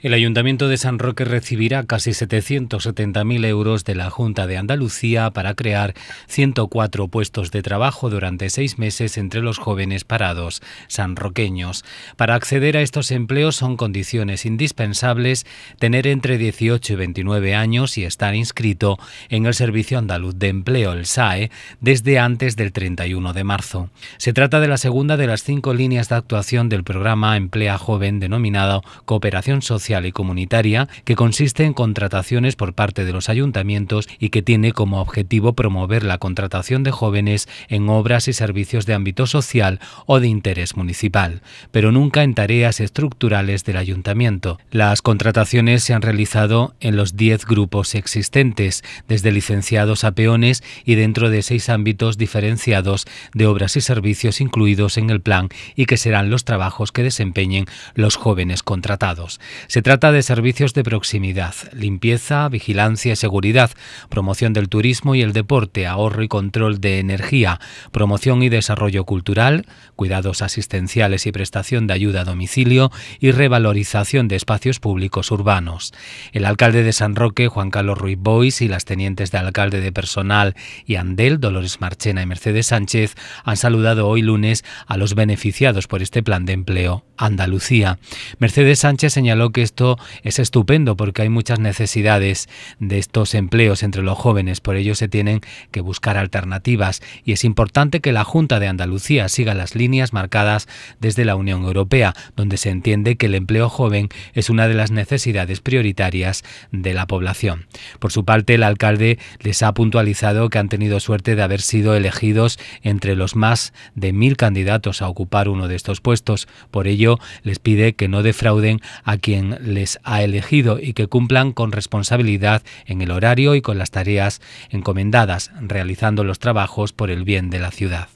El Ayuntamiento de San Roque recibirá casi 770.000 euros de la Junta de Andalucía para crear 104 puestos de trabajo durante seis meses entre los jóvenes parados sanroqueños. Para acceder a estos empleos son condiciones indispensables tener entre 18 y 29 años y estar inscrito en el Servicio Andaluz de Empleo, el SAE, desde antes del 31 de marzo. Se trata de la segunda de las cinco líneas de actuación del programa Emplea Joven denominado Cooperación Social y comunitaria, que consiste en contrataciones por parte de los ayuntamientos y que tiene como objetivo promover la contratación de jóvenes en obras y servicios de ámbito social o de interés municipal, pero nunca en tareas estructurales del ayuntamiento. Las contrataciones se han realizado en los 10 grupos existentes, desde licenciados a peones y dentro de seis ámbitos diferenciados de obras y servicios incluidos en el plan y que serán los trabajos que desempeñen los jóvenes contratados. Se se trata de servicios de proximidad, limpieza, vigilancia y seguridad, promoción del turismo y el deporte, ahorro y control de energía, promoción y desarrollo cultural, cuidados asistenciales y prestación de ayuda a domicilio y revalorización de espacios públicos urbanos. El alcalde de San Roque, Juan Carlos Ruiz Bois, y las tenientes de alcalde de personal y Andel, Dolores Marchena y Mercedes Sánchez, han saludado hoy lunes a los beneficiados por este plan de empleo, Andalucía. Mercedes Sánchez señaló que esto es estupendo porque hay muchas necesidades de estos empleos entre los jóvenes, por ello se tienen que buscar alternativas y es importante que la Junta de Andalucía siga las líneas marcadas desde la Unión Europea, donde se entiende que el empleo joven es una de las necesidades prioritarias de la población. Por su parte, el alcalde les ha puntualizado que han tenido suerte de haber sido elegidos entre los más de mil candidatos a ocupar uno de estos puestos. Por ello, les pide que no defrauden a quien les ha elegido y que cumplan con responsabilidad en el horario y con las tareas encomendadas, realizando los trabajos por el bien de la ciudad.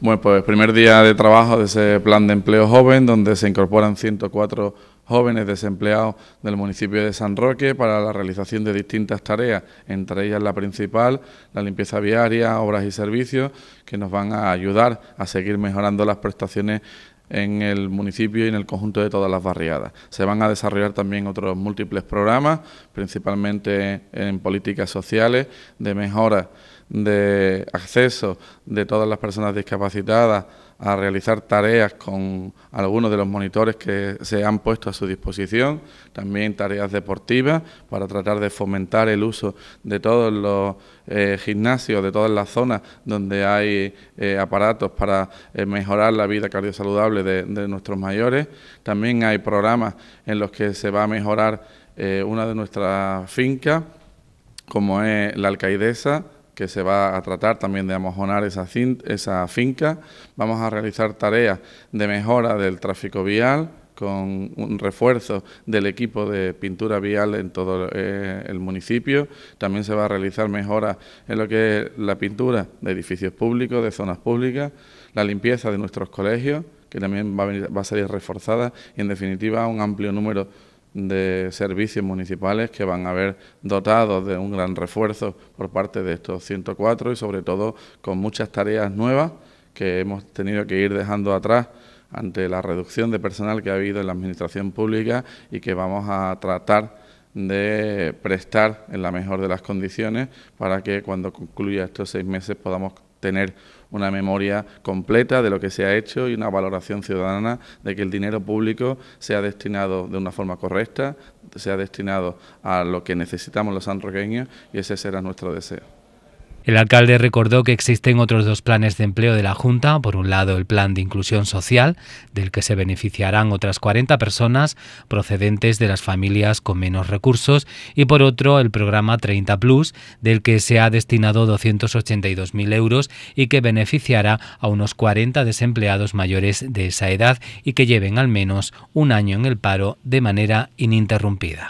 Bueno, pues primer día de trabajo de ese plan de empleo joven, donde se incorporan 104 jóvenes desempleados del municipio de San Roque para la realización de distintas tareas, entre ellas la principal, la limpieza viaria, obras y servicios, que nos van a ayudar a seguir mejorando las prestaciones en el municipio y en el conjunto de todas las barriadas. Se van a desarrollar también otros múltiples programas, principalmente en políticas sociales, de mejora de acceso de todas las personas discapacitadas a realizar tareas con algunos de los monitores que se han puesto a su disposición, también tareas deportivas para tratar de fomentar el uso de todos los eh, gimnasios, de todas las zonas donde hay eh, aparatos para eh, mejorar la vida cardiosaludable de, de nuestros mayores. También hay programas en los que se va a mejorar una de nuestras fincas, como es la alcaidesa, que se va a tratar también de amojonar esa, esa finca. Vamos a realizar tareas de mejora del tráfico vial, con un refuerzo del equipo de pintura vial en todo eh, el municipio. También se va a realizar mejora en lo que es la pintura de edificios públicos, de zonas públicas, la limpieza de nuestros colegios, que también va a, venir, va a salir reforzada y, en definitiva, un amplio número de servicios municipales que van a haber dotados de un gran refuerzo por parte de estos 104 y sobre todo con muchas tareas nuevas que hemos tenido que ir dejando atrás ante la reducción de personal que ha habido en la administración pública y que vamos a tratar de prestar en la mejor de las condiciones para que cuando concluya estos seis meses podamos tener una memoria completa de lo que se ha hecho y una valoración ciudadana de que el dinero público sea destinado de una forma correcta, sea destinado a lo que necesitamos los sanroqueños y ese será nuestro deseo. El alcalde recordó que existen otros dos planes de empleo de la Junta. Por un lado, el plan de inclusión social, del que se beneficiarán otras 40 personas procedentes de las familias con menos recursos. Y por otro, el programa 30 Plus, del que se ha destinado 282.000 euros y que beneficiará a unos 40 desempleados mayores de esa edad y que lleven al menos un año en el paro de manera ininterrumpida.